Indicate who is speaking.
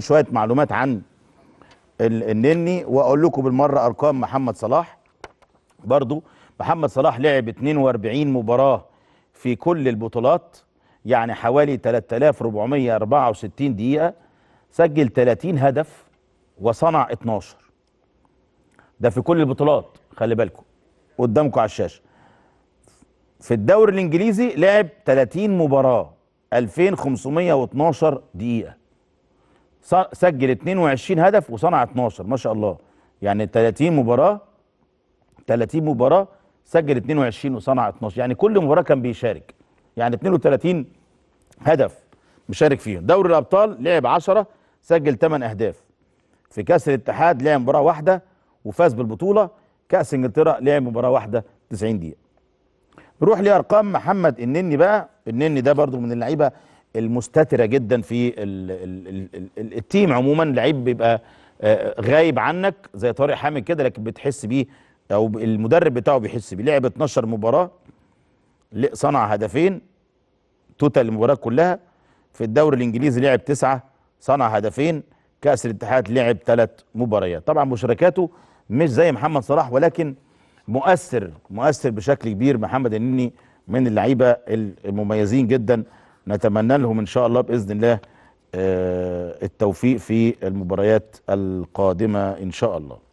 Speaker 1: شويه معلومات عن النني واقول لكم بالمره ارقام محمد صلاح برضو محمد صلاح لعب 42 مباراه في كل البطولات يعني حوالي 3464 دقيقه سجل 30 هدف وصنع 12 ده في كل البطولات خلي بالكم قدامكم على الشاشه في الدوري الانجليزي لعب 30 مباراه 2512 دقيقه سجل 22 هدف وصنع 12 ما شاء الله يعني 30 مباراه 30 مباراه سجل 22 وصنع 12 يعني كل مباراه كان بيشارك يعني 32 هدف مشارك فيهم دوري الابطال لعب 10 سجل 8 اهداف في كاس الاتحاد لعب مباراه واحده وفاز بالبطوله كاس انجلترا لعب مباراه واحده 90 دقيقه نروح لارقام محمد النني بقى النني ده برضو من اللعيبه المستتره جدا في التيم عموما لعيب بيبقى آه، غايب عنك زي طارق حامد كده لكن بتحس بيه او المدرب بتاعه بيحس بيه لعب 12 مباراه صنع هدفين توتال المباراه كلها في الدوري الانجليزي لعب تسعه صنع هدفين كاس الاتحاد لعب ثلاث مباريات طبعا مشاركاته مش زي محمد صلاح ولكن مؤثر مؤثر بشكل كبير محمد النني من اللعيبه المميزين جدا نتمنى لهم ان شاء الله باذن الله آه، التوفيق في المباريات القادمه ان شاء الله